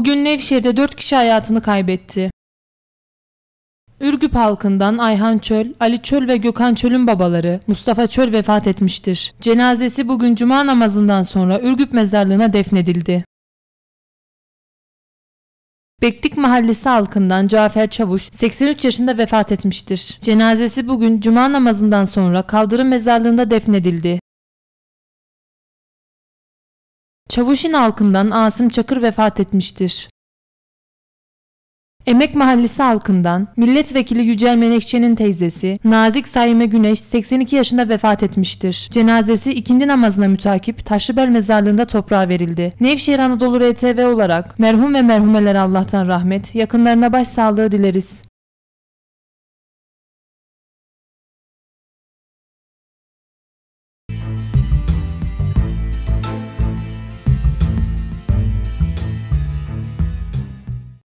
Bugün Nevşehir'de 4 kişi hayatını kaybetti. Ürgüp halkından Ayhan Çöl, Ali Çöl ve Gökhan Çöl'ün babaları Mustafa Çöl vefat etmiştir. Cenazesi bugün cuma namazından sonra Ürgüp mezarlığına defnedildi. Bektik Mahallesi halkından Cafer Çavuş 83 yaşında vefat etmiştir. Cenazesi bugün cuma namazından sonra Kaldırım mezarlığında defnedildi. Çavuşin halkından Asım Çakır vefat etmiştir. Emek Mahallesi halkından milletvekili Yücel Menekçen'in teyzesi Nazik Sayime Güneş 82 yaşında vefat etmiştir. Cenazesi ikindi namazına mütakip Taşlıbel mezarlığında toprağa verildi. Nevşehir Anadolu RTV olarak merhum ve merhumeler Allah'tan rahmet, yakınlarına başsağlığı dileriz.